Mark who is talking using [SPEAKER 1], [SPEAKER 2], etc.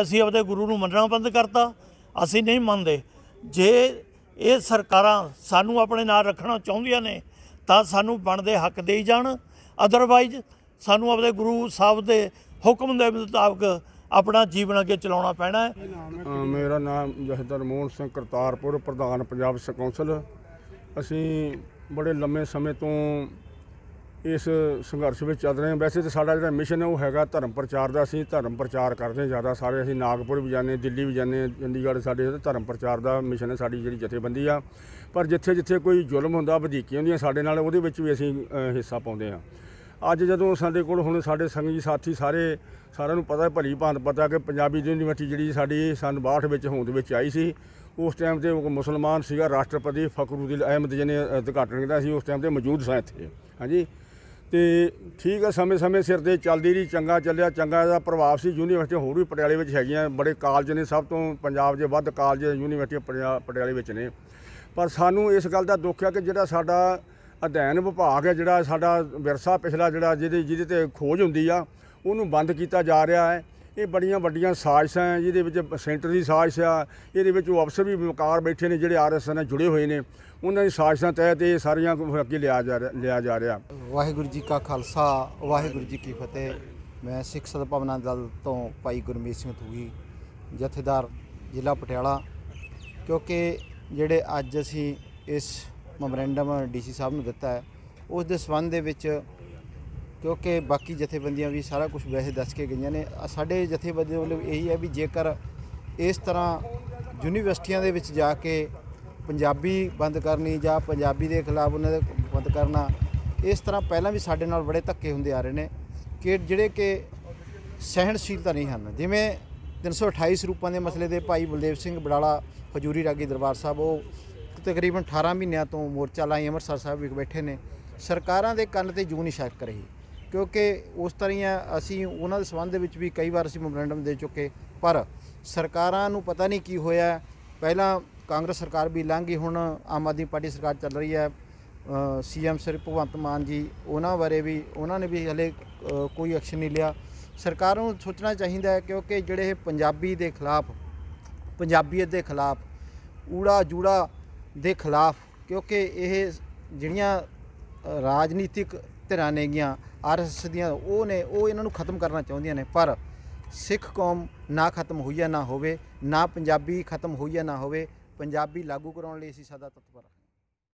[SPEAKER 1] ਅਸੀਂ ਆਪਦੇ ਗੁਰੂ ਨੂੰ ਮੰਨਣਾ ਬੰਦ ਕਰਤਾ ਅਸੀਂ ਨਹੀਂ ਮੰਨਦੇ ਜੇ ਇਹ ਸਰਕਾਰਾਂ ਸਾਨੂੰ ਆਪਣੇ ਨਾਲ ਰੱਖਣਾ ਚਾਹੁੰਦੀਆਂ ਨੇ ਤਾਂ ਸਾਨੂੰ ਬਣਦੇ ਹੱਕ ਦੇਈ ਜਾਣ ਅਦਰਵਾਈਜ਼ ਸਾਨੂੰ ਆਪਦੇ ਗੁਰੂ ਸਾਹਿਬ ਦੇ ਹੁਕਮ ਦੇ ਮੁਤਾਬਕ ਆਪਣਾ ਜੀਵਨ ਅੱਗੇ ਚਲਾਉਣਾ ਪੈਣਾ ਹੈ ਮੇਰਾ ਨਾਮ ਜਹਦਰ ਮੋਹਨ ਸਿੰਘ ਕਰਤਾਰਪੁਰ ਪ੍ਰਧਾਨ ਪੰਜਾਬ ਸ ਅਸੀਂ ਬੜੇ ਲੰਮੇ ਸਮੇਂ ਤੋਂ ਇਸ ਸੰਘਰਸ਼ ਵਿੱਚ ਚੱਲ ਰਹੇ ਹਾਂ ਵੈਸੇ ਤਾਂ ਸਾਡਾ ਜਿਹੜਾ ਮਿਸ਼ਨ ਹੈ ਉਹ ਹੈਗਾ ਧਰਮ ਪ੍ਰਚਾਰ ਦਾ ਅਸੀਂ ਧਰਮ ਪ੍ਰਚਾਰ ਕਰਦੇ ਹਾਂ ਜ਼ਿਆਦਾ ਸਾਰੇ ਅਸੀਂ ਨਾਗਪੁਰ ਵੀ ਜਾਂਦੇ ਦਿੱਲੀ ਵੀ ਜਾਂਦੇ ਚੰਡੀਗੜ੍ਹ ਸਾਡੇ ਧਰਮ ਪ੍ਰਚਾਰ ਦਾ ਮਿਸ਼ਨ ਹੈ ਸਾਡੀ ਜਿਹੜੀ ਜਥੇਬੰਦੀ ਆ ਪਰ ਜਿੱਥੇ ਜਿੱਥੇ ਕੋਈ ਜ਼ੁਲਮ ਹੁੰਦਾ ਵਧੀਕੀ ਹੁੰਦੀਆਂ ਸਾਡੇ ਨਾਲ ਉਹਦੇ ਵਿੱਚ ਵੀ ਅਸੀਂ ਹਿੱਸਾ ਪਾਉਂਦੇ ਹਾਂ ਅੱਜ ਜਦੋਂ ਸਾਡੇ ਕੋਲ ਹੁਣ ਸਾਡੇ ਸੰਗੀ ਸਾਥੀ ਸਾਰੇ ਸਾਰਿਆਂ ਨੂੰ ਪਤਾ ਭਲੀ ਭਾਂਤ ਪਤਾ ਕਿ ਪੰਜਾਬੀ ਯੂਨੀਵਰਸਿਟੀ ਜਿਹੜੀ ਸਾਡੀ ਸਨ 62 ਵਿੱਚ ਹੋਂਦ ਵਿੱਚ ਆਈ ਸੀ ਉਸ ਟਾਈਮ ਤੇ ਮੁਸਲਮਾਨ ਸੀਗਾ ਰਾਸ਼ਟਰਪਤੀ ਫਕਰੂਦੀਨ ਅਹਿਮਦ ਜਨੇ ਉਦਘਾਟਨ ਕੀਤਾ ਸੀ ਉਸ ਟਾਈਮ ਤੇ ਮੌਜੂਦ ਸਾਂ ਇੱਥੇ ਹਾਂਜੀ ਤੇ ਠੀਕ ਹੈ ਸਮੇਂ-ਸਮੇਂ ਸਿਰ ਤੇ ਚੱਲਦੀ ਰਹੀ ਚੰਗਾ ਚੱਲਿਆ ਚੰਗਾ ਦਾ ਪ੍ਰਭਾਵ ਸੀ ਯੂਨੀਵਰਸਿਟੀ ਹੋਰ ਵੀ ਪਟਿਆਲੇ ਵਿੱਚ ਹੈਗੀਆਂ ਬੜੇ ਕਾਲਜ ਨੇ ਸਭ ਤੋਂ ਪੰਜਾਬ ਦੇ ਵੱਧ ਕਾਲਜ ਯੂਨੀਵਰਸਿਟੀ ਪਟਿਆਲੇ ਵਿੱਚ ਨੇ ਪਰ ਸਾਨੂੰ ਇਸ ਗੱਲ ਦਾ ਦੁੱਖ ਹੈ ਕਿ ਜਿਹੜਾ ਸਾਡਾ ਅਧਿਐਨ ਵਿਭਾਗ ਹੈ ਜਿਹੜਾ ਸਾਡਾ ਵਿਰਸਾ ਪਿਛਲਾ ਜਿਹੜਾ ਜਿਹਦੇ ਜਿਹਦੇ ਤੇ ਖੋਜ ਹੁੰਦੀ ਆ ਉਹਨੂੰ ਬੰਦ ਕੀਤਾ ਜਾ ਰਿਹਾ ਹੈ ਇਹ ਬੜੀਆਂ ਵੱਡੀਆਂ ਸਾਜ਼ਿਸ਼ਾਂ ਹੈ ਜਿਹਦੇ ਵਿੱਚ ਸੈਂਟਰ ਦੀ ਸਾਜ਼ਿਸ਼ ਆ ਇਹਦੇ ਵਿੱਚ ਉਹ ਅਫਸਰ ਵੀ ਵਕਾਰ ਬੈਠੇ ਨੇ ਜਿਹੜੇ ਆਰਐਸਐਸ ਨਾਲ ਜੁੜੇ ਹੋਏ ਨੇ ਉਹਨਾਂ ਦੀ ਸਾਜ਼ਿਸ਼ਾਂ ਤਹਿਤ ਇਹ ਸਾਰੀਆਂ ਅੱਗੇ ਲਿਆ ਜਾ ਰਿਹਾ ਲਿਆ ਜਾ ਰਿਹਾ
[SPEAKER 2] ਵਾਹਿਗੁਰੂ ਜੀ ਕਾ ਖਾਲਸਾ ਵਾਹਿਗੁਰੂ ਜੀ ਕੀ ਫਤਿਹ ਮੈਂ ਸਿੱਖ ਸਦਭਾਵਨਾ ਦਲ ਤੋਂ ਭਾਈ ਗੁਰਮੀਤ ਸਿੰਘ ਤੁਗੀ ਜਥੇਦਾਰ ਜ਼ਿਲ੍ਹਾ ਪਟਿਆਲਾ ਕਿਉਂਕਿ ਜਿਹੜੇ ਅੱਜ ਅਸੀਂ ਇਸ ਮੈਮੋਰੈਂਡਮ ਡੀਸੀ ਸਾਹਿਬ ਨੂੰ ਦਿੱਤਾ ਹੈ ਉਸ ਦੇ ਸਬੰਧ ਦੇ ਵਿੱਚ ਕਿਉਂਕਿ ਬਾਕੀ ਜਥੇਬੰਦੀਆਂ ਵੀ ਸਾਰਾ ਕੁਝ ਵੈਸੇ ਦੱਸ ਕੇ ਗਈਆਂ ਨੇ ਸਾਡੇ ਜਥੇਬੰਦੀ ਦਾ ਮਤਲਬ ਇਹੀ ਹੈ ਵੀ ਜੇਕਰ ਇਸ ਤਰ੍ਹਾਂ ਯੂਨੀਵਰਸਿਟੀਆਂ ਦੇ ਵਿੱਚ ਜਾ ਕੇ ਪੰਜਾਬੀ ਬੰਦ ਕਰਨੀ ਜਾਂ ਪੰਜਾਬੀ ਦੇ ਖਿਲਾਫ ਉਹਨਾਂ ਦੇ ਬੰਦ ਕਰਨਾ ਇਸ ਤਰ੍ਹਾਂ ਪਹਿਲਾਂ ਵੀ ਸਾਡੇ ਨਾਲ ਬੜੇ ਧੱਕੇ ਹੁੰਦੇ ਆ ਰਹੇ ਨੇ ਕਿ ਜਿਹੜੇ ਕਿ ਸਹਿਣਸ਼ੀਲਤਾ ਨਹੀਂ ਹਨ ਜਿਵੇਂ 328 ਰੂਪਾਂ ਦੇ ਮਸਲੇ ਦੇ ਭਾਈ ਬਲਦੇਵ ਸਿੰਘ ਬੜਾਲਾ ਹਜੂਰੀ ਰਾਗੀ ਦਰਬਾਰ ਸਾਹਿਬ ਉਹ ਤਕਰੀਬਨ 18 ਮਹੀਨਿਆਂ ਤੋਂ ਮੋਰਚਾ ਲਾਈ ਅੰਮ੍ਰਿਤਸਰ ਸਾਹਿਬ ਵਿਖੇ ਬੈਠੇ ਨੇ ਸਰਕਾਰਾਂ ਦੇ ਕੰਨ ਤੇ ਜੂ ਨਹੀਂ ਛੜਕ ਰਹੀ ਕਿਉਂਕਿ ਉਸ ਤਰ੍ਹਾਂ ਅਸੀਂ ਉਹਨਾਂ ਦੇ ਸਬੰਧ ਦੇ ਵਿੱਚ ਵੀ ਕਈ ਵਾਰ ਅਸੀਂ ਮੈਮੋਰੈਂਡਮ ਦੇ ਚੁੱਕੇ ਪਰ ਸਰਕਾਰਾਂ ਨੂੰ ਪਤਾ ਨਹੀਂ ਕੀ ਹੋਇਆ ਪਹਿਲਾਂ ਕਾਂਗਰਸ ਸਰਕਾਰ ਵੀ ਲੰਘ ਗਈ ਹੁਣ ਆਮ ਆਦਮੀ ਪਾਰਟੀ ਸਰਕਾਰ ਚੱਲ ਰਹੀ ਹੈ ਸੀਐਮ ਸ੍ਰੀ ਭਗਵੰਤ ਮਾਨ ਜੀ ਉਹਨਾਂ ਬਾਰੇ ਵੀ ਉਹਨਾਂ ਨੇ ਵੀ ਹਲੇ ਕੋਈ ਐਕਸ਼ਨ ਨਹੀਂ ਲਿਆ ਸਰਕਾਰ ਨੂੰ ਸੋਚਣਾ ਚਾਹੀਦਾ ਹੈ ਕਿਉਂਕਿ ਜਿਹੜੇ ਪੰਜਾਬੀ ਦੇ ਖਿਲਾਫ ਪੰਜਾਬੀਅਤ ਦੇ ਖਿਲਾਫ ਊੜਾ ਜੂੜਾ ਦੇ ਖਿਲਾਫ ਕਿਉਂਕਿ ਇਹ ਜਿਹੜੀਆਂ ਰਾਜਨੀਤਿਕ ਧਿਰਾਂ ਨੇਗੀਆਂ ਆਰਐਸਐਸ ਦੀਆਂ ਉਹ ਨੇ ਉਹ ਇਹਨਾਂ ਨੂੰ ਖਤਮ ਕਰਨਾ ਚਾਹੁੰਦੀਆਂ ਨੇ ਪਰ ਸਿੱਖ ਕੌਮ ਨਾ ਖਤਮ ਹੋਈ ਜਾਂ ਨਾ ਹੋਵੇ ਨਾ ਪੰਜਾਬੀ ਖਤਮ ਹੋਈ ਜਾਂ ਨਾ ਹੋਵੇ ਪੰਜਾਬੀ ਲਾਗੂ ਕਰਾਉਣ ਲਈ ਅਸੀਂ ਸਦਾ ਤਤਪਰ ਹਾਂ